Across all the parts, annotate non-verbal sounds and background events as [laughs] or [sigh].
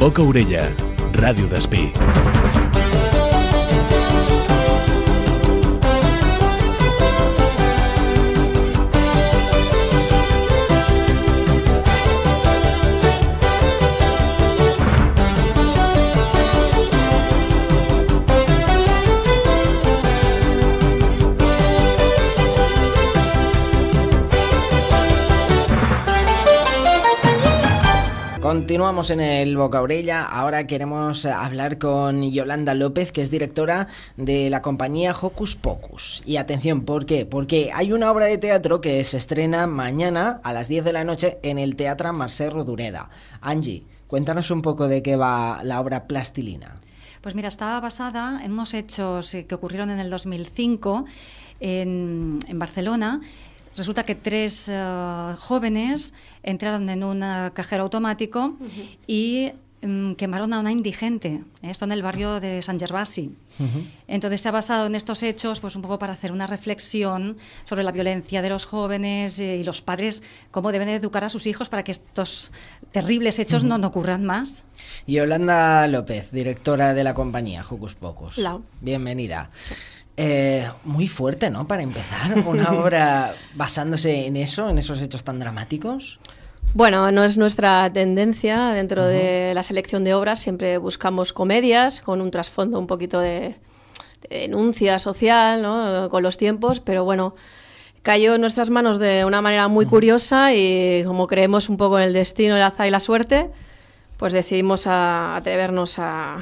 Boca Radio Radio Despí. Continuamos en el Boca Ahora queremos hablar con Yolanda López, que es directora de la compañía Hocus Pocus. Y atención, ¿por qué? Porque hay una obra de teatro que se estrena mañana a las 10 de la noche en el Teatro Marcel Rodureda. Angie, cuéntanos un poco de qué va la obra Plastilina. Pues mira, está basada en unos hechos eh, que ocurrieron en el 2005 en, en Barcelona Resulta que tres eh, jóvenes entraron en un cajero automático y mm, quemaron a una indigente. ¿eh? Esto en el barrio de San Gervasi. Entonces se ha basado en estos hechos pues un poco para hacer una reflexión sobre la violencia de los jóvenes eh, y los padres, cómo deben educar a sus hijos para que estos terribles hechos no, ocurran más. Y Yolanda López, directora de la compañía Jocus Pocos. Bienvenida. Eh, muy fuerte, ¿no? Para empezar, [laughs] una obra basándose en eso, en esos hechos tan dramáticos. Bueno, no es nuestra tendencia dentro de la selección de obras. Siempre buscamos comedias con un trasfondo un poquito de, denuncia social, ¿no? Con los tiempos, pero bueno, cayó en nuestras manos de una manera muy curiosa y como creemos un poco en el destino, el azar y la suerte, pues decidimos atrevernos a,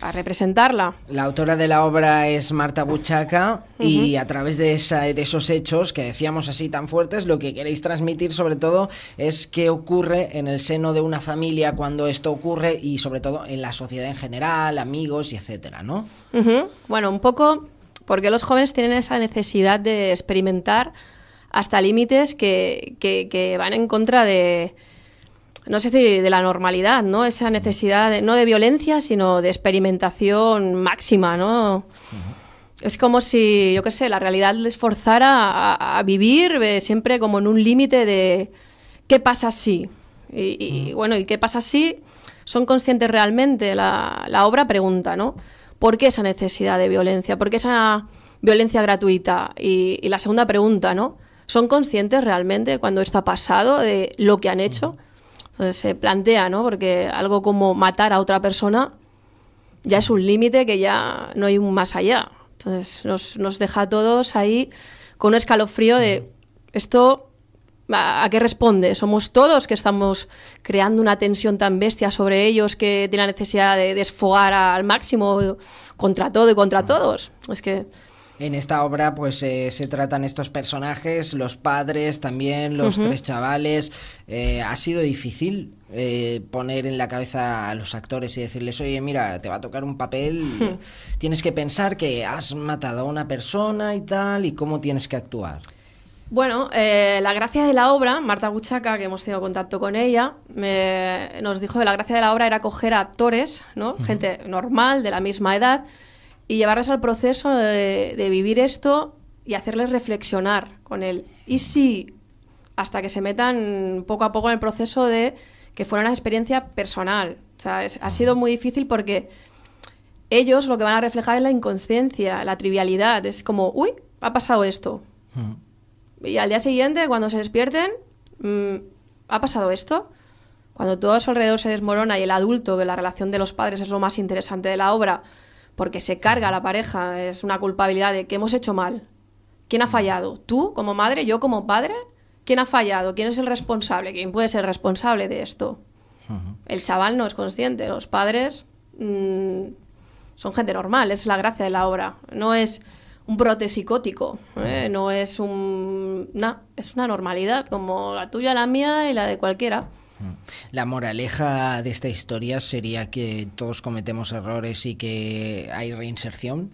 a representarla. La autora de la obra es Marta Buchaca y a través de, esos hechos que decíamos así tan fuertes, lo que queréis transmitir sobre todo es qué ocurre en el seno de una familia cuando esto ocurre y sobre todo en la sociedad en general, amigos y etcétera, ¿no? Bueno, un poco porque los jóvenes tienen esa necesidad de experimentar hasta límites que van en contra de no sé si de la normalidad, ¿no? Esa necesidad, no de violencia, sino de experimentación máxima, ¿no? Es como si, yo qué sé, la realidad les forzara a, vivir eh, siempre como en un límite de qué pasa si. Y, bueno, ¿y qué pasa si son conscientes realmente? La, obra pregunta, ¿no? ¿Por qué esa necesidad de violencia? ¿Por qué esa violencia gratuita? Y, la segunda pregunta, ¿no? ¿Son conscientes realmente cuando esto ha pasado de lo que han hecho? Entonces se plantea, ¿no? Porque algo como matar a otra persona ya es un límite que ya no hay un más allá. Entonces nos, deja a todos ahí con un escalofrío de esto ¿A qué responde? Somos todos que estamos creando una tensión tan bestia sobre ellos que tiene la necesidad de desfogar al máximo contra todo y contra mm. todos. Es que en esta obra pues eh, se tratan estos personajes, los padres también, los tres chavales. Eh, ha sido difícil eh, poner en la cabeza a los actores y decirles, oye, mira, te va a tocar un papel, tienes que pensar que has matado a una persona y tal, y cómo tienes que actuar. Bueno, la gracia de la obra, Marta Buchaca, que hemos tenido contacto con ella, nos dijo que la gracia de la obra era coger actores, ¿no? gente normal, de la misma edad, y llevarles al proceso de, vivir esto y hacerles reflexionar con él. Y sí, hasta que se metan poco a poco en el proceso de que fuera una experiencia personal. ha sido muy difícil porque ellos lo que van a reflejar es la inconsciencia, la trivialidad. Es como, uy, ha pasado esto. Mm. Y al día siguiente, cuando se despierten, mm, ha pasado esto. Cuando todo a su alrededor se desmorona y el adulto, que la relación de los padres es lo más interesante de la obra, porque se carga la pareja, es una culpabilidad de que hemos hecho mal. ¿Quién ha fallado? ¿Tú como madre? ¿Yo como padre? ¿Quién ha fallado? ¿Quién es el responsable? ¿Quién puede ser responsable de esto? El chaval no es consciente, los padres mm, son gente normal, es la gracia de la obra, no es un brote psicótico, ¿eh? no es un... es una normalidad como la tuya, la mía y la de cualquiera. La moraleja de esta historia sería que todos cometemos errores y que hay reinserción.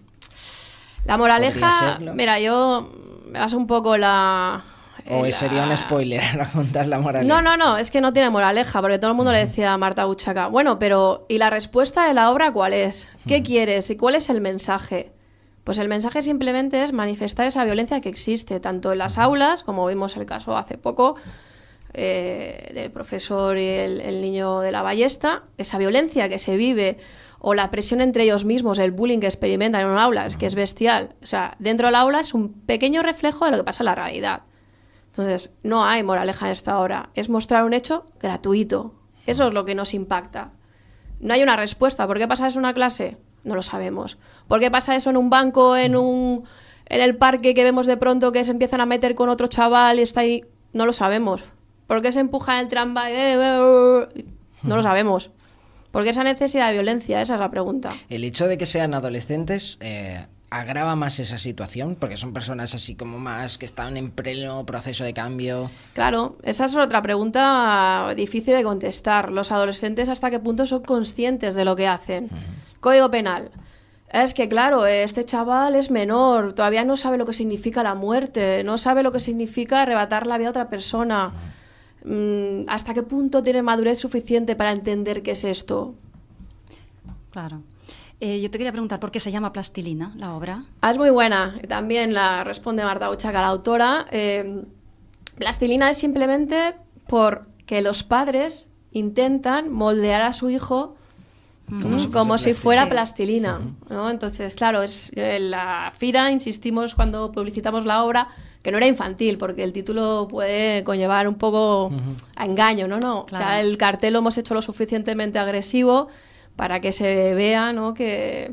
La moraleja, mira, yo me baso un poco la, o eh, sería un spoiler [laughs] contar la moraleja. No, no, no, es que no tiene moraleja, porque todo el mundo le decía a Marta Buchaca, bueno, pero ¿y la respuesta de la obra cuál es? ¿Qué quieres? ¿Y cuál es el mensaje? Pues el mensaje simplemente es manifestar esa violencia que existe, tanto en las aulas, como vimos el caso hace poco, eh, del profesor y el, niño de la ballesta, esa violencia que se vive o la presión entre ellos mismos, el bullying que experimentan en un aula, es que es bestial. O sea, dentro del aula es un pequeño reflejo de lo que pasa en la realidad. Entonces, no hay moraleja en esta hora. Es mostrar un hecho gratuito. Eso es lo que nos impacta. No hay una respuesta. ¿Por qué pasa eso en una clase? No lo sabemos. ¿Por qué pasa eso en un banco, en un en el parque que vemos de pronto que se empiezan a meter con otro chaval y está ahí? No lo sabemos. ¿Por qué se empuja en el tranvía? Eh, eh, eh? No lo sabemos. ¿Por qué esa necesidad de violencia? Esa es la pregunta. El hecho de que sean adolescentes agrava más esa situación, porque son personas así como más que están en pleno proceso de cambio. Claro, esa es otra pregunta difícil de contestar. Los adolescentes hasta qué punto son conscientes de lo que hacen. Código penal. Es que, claro, este chaval es menor, todavía no sabe lo que significa la muerte, no sabe lo que significa arrebatar la vida a otra persona. Mm, ¿hasta qué punto tiene madurez suficiente para entender qué es esto? Claro. Eh, yo te quería preguntar por qué se llama Plastilina la obra. Ah, es muy buena. También la responde Marta Uchaga, la autora. Eh, plastilina es simplemente porque los padres intentan moldear a su hijo como, si, fuera plastilina. ¿no? Entonces, claro, es eh, la FIRA, insistimos cuando publicitamos la obra, que no era infantil, porque el título puede conllevar un poco a engaño, ¿no? no el cartel lo hemos hecho lo suficientemente agresivo para que se vea, ¿no? Que,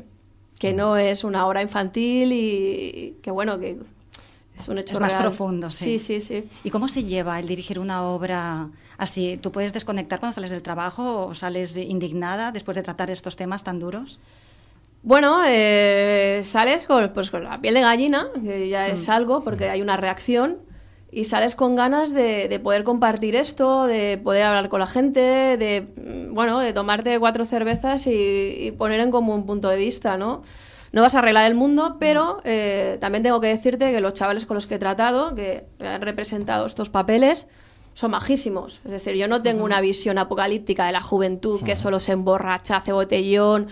que no es una obra infantil y que, bueno, que es un hecho más profundo, sí. sí. Sí, sí, ¿Y cómo se lleva el dirigir una obra así? ¿Tú puedes desconectar cuando sales del trabajo o sales indignada después de tratar estos temas tan duros? Bueno, eh, sales con, pues, con la piel de gallina, que ya es mm. algo, porque hay una reacción, y sales con ganas de, poder compartir esto, de poder hablar con la gente, de, mm, bueno, de tomarte cuatro cervezas y, poner en común un punto de vista, ¿no? No vas a arreglar el mundo, pero mm. eh, también tengo que decirte que los chavales con los que he tratado, que han representado estos papeles, son majísimos. Es decir, yo no tengo una visión apocalíptica de la juventud que solo se emborracha, hace botellón,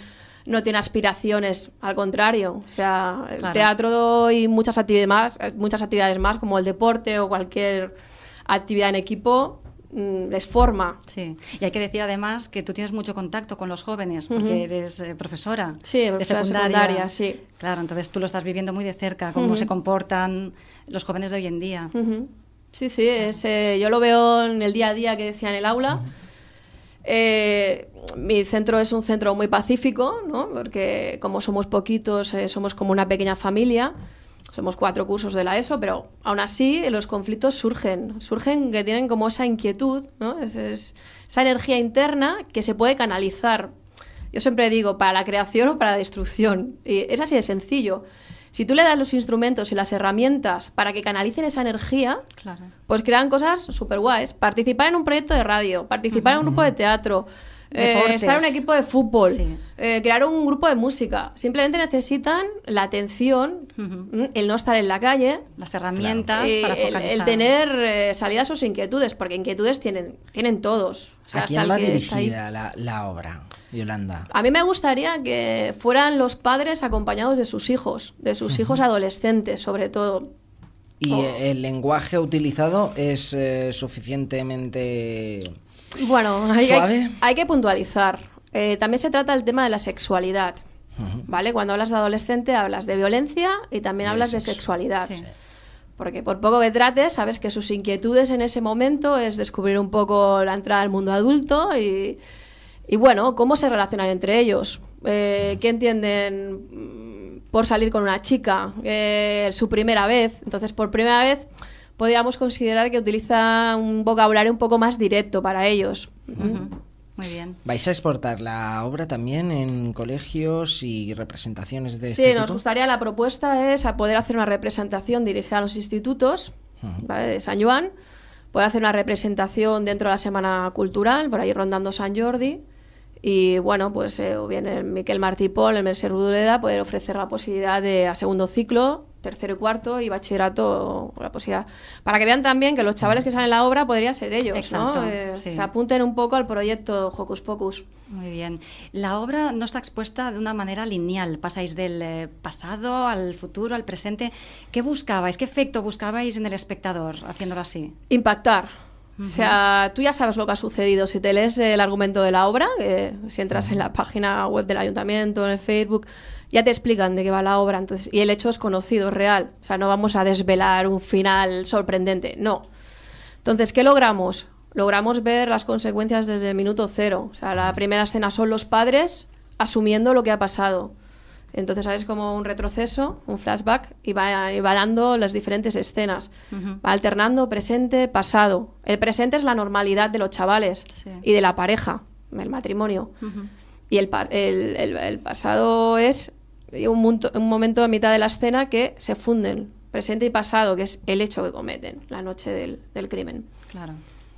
no tiene aspiraciones, al contrario. O sea, el teatro y muchas actividades, más, muchas actividades más, como el deporte o cualquier actividad en equipo, mm, les forma. Sí, y hay que decir además que tú tienes mucho contacto con los jóvenes, porque eres eh, profesora de secundaria. Sí, claro, entonces tú lo estás viviendo muy de cerca, cómo se comportan los jóvenes de hoy en día. Sí, sí, eh, yo lo veo en el día a día que decía en el aula. Eh, mi centro es un centro muy pacífico, porque como somos poquitos, eh, somos como una pequeña familia. Somos cuatro cursos de la ESO, pero aún así eh, los conflictos surgen. Surgen que tienen como esa inquietud, esa energía interna que se puede canalizar. Yo siempre digo, para la creación o para la destrucción. Y es así de sencillo. Si tú le das los instrumentos y las herramientas para que canalicen esa energía, pues crean cosas súper guays. Participar en un proyecto de radio, participar en un grupo de teatro, eh, estar en un equipo de fútbol, eh, crear un grupo de música. Simplemente necesitan la atención, mm, el no estar en la calle, las herramientas eh, para El, tener salida a sus inquietudes, porque inquietudes tienen, tienen todos. O sea, ¿A quién va dirigida la obra? A mí me gustaría que fueran los padres acompañados de sus hijos, de sus hijos adolescentes sobre todo. ¿Y oh. el lenguaje utilizado es eh, suficientemente... Bueno, hay, suave? hay, que puntualizar. Eh, también se trata el tema de la sexualidad. ¿Vale? Cuando hablas de adolescente hablas de violencia y también hablas de sexualidad. Porque por poco que trates, sabes que sus inquietudes en ese momento es descubrir un poco la entrada al mundo adulto y, y bueno, ¿cómo se relacionan entre ellos? Eh, ¿Qué entienden mm, por salir con una chica? Eh, su primera vez. Entonces, por primera vez podríamos considerar que utiliza un vocabulario un poco más directo para ellos. Muy bien. ¿Vais a exportar la obra también en colegios y representaciones de este Sí, nos gustaría, la propuesta es poder hacer una representación dirigida a los institutos de San Juan, poder hacer una representación dentro de la Semana Cultural, por ahí rondando San Jordi, y bueno, pues eh, o bien el Miquel Martí Pol, el Mercer poder ofrecer la posibilidad de a segundo ciclo, tercero y cuarto y bachillerato, la posibilidad. Para que vean también que los chavales que salen en la obra podrían ser ellos, ¿no? Eh, se apunten un poco al proyecto Hocus Pocus. Muy bien. La obra no está expuesta de una manera lineal. Pasáis del eh, pasado al futuro, al presente. ¿Qué buscabais? ¿Qué efecto buscabais en el espectador haciéndolo así? Impactar o sea, tú ya sabes lo que ha sucedido. Si te lees el argumento de la obra, si entras en la página web del ayuntamiento, en el Facebook, ya te explican de qué va la obra. y el hecho es conocido, es real. O sea, no vamos a desvelar un final sorprendente, no. Entonces, ¿qué logramos? Logramos ver las consecuencias desde el minuto cero. O sea, la primera escena son los padres asumiendo lo que ha pasado. Entonces es como un retroceso, un flashback, y va, dando las diferentes escenas. Va alternando presente, pasado. El presente es la normalidad de los chavales y de la pareja, el matrimonio. Y el, pasado es un, momento a mitad de la escena que se funden, presente y pasado, que es el hecho que cometen, la noche del, del crimen. Claro.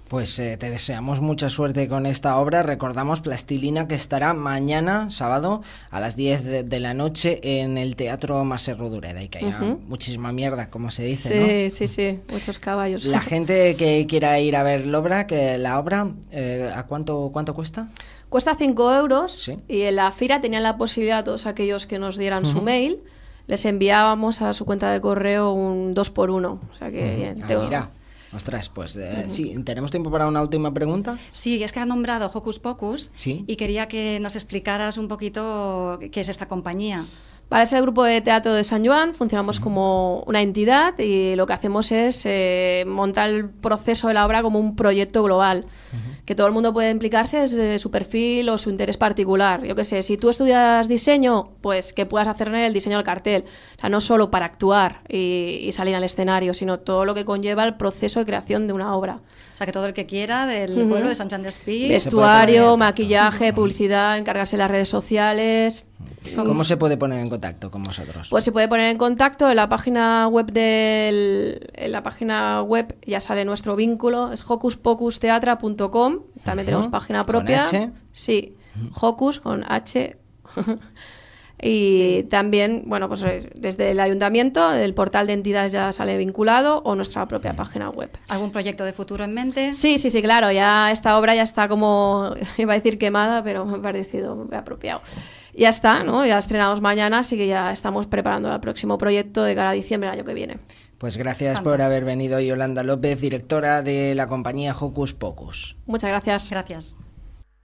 Pues eh, te deseamos mucha suerte con esta obra. Recordamos Plastilina que estará mañana, sábado, a las 10 de, la noche en el Teatro Maserro Dureda y que haya muchísima mierda, como se dice. ¿no? sí, sí, muchos caballos. La [laughs] gente que quiera ir a ver la obra, que la obra eh, ¿a cuánto, cuánto cuesta? Cuesta 5 euros y en la fira tenían la posibilidad a todos aquellos que nos dieran su mail les enviábamos a su cuenta de correo un 2 por 1 O sea que... Ah, mira, Ostras, pues eh, sí, ¿tenemos tiempo para una última pregunta? Sí, es que ha nombrado Hocus Pocus y quería que nos explicaras un poquito qué es esta compañía. Para ese grupo de teatro de San Juan funcionamos como una entidad y lo que hacemos es eh, montar el proceso de la obra como un proyecto global que todo el mundo puede implicarse desde su perfil o su interés particular. Yo qué sé, si tú estudias diseño, pues que puedas hacer el diseño del cartel. O sea, no solo para actuar y salir al escenario, sino todo lo que conlleva el proceso de creación de una obra. O sea, que todo el que quiera del pueblo de San Juan de Espí. Vestuario, maquillaje, publicidad, encargarse las redes sociales. ¿Cómo, se puede poner en contacto con vosotros? Pues se puede poner en contacto en la página web del en la página web ya sale nuestro vínculo, es hocuspocusteatra.com, también tenemos página propia. ¿Con H? Sí, hocus con H [laughs] Y también, bueno, pues eh, desde el ayuntamiento, el portal de entidades ya sale vinculado o nuestra propia página web. ¿Algún proyecto de futuro en mente? Sí, sí, sí, claro. Ya esta obra ya está como, [laughs] iba a decir quemada, pero me ha parecido apropiado. Ya está, ¿no? Ya estrenamos mañana, así que ya estamos preparando el próximo proyecto de cara a diciembre del año que viene. Pues gracias por haber venido, Yolanda López, directora de la compañía Hocus Pocus. Muchas gracias. Gracias.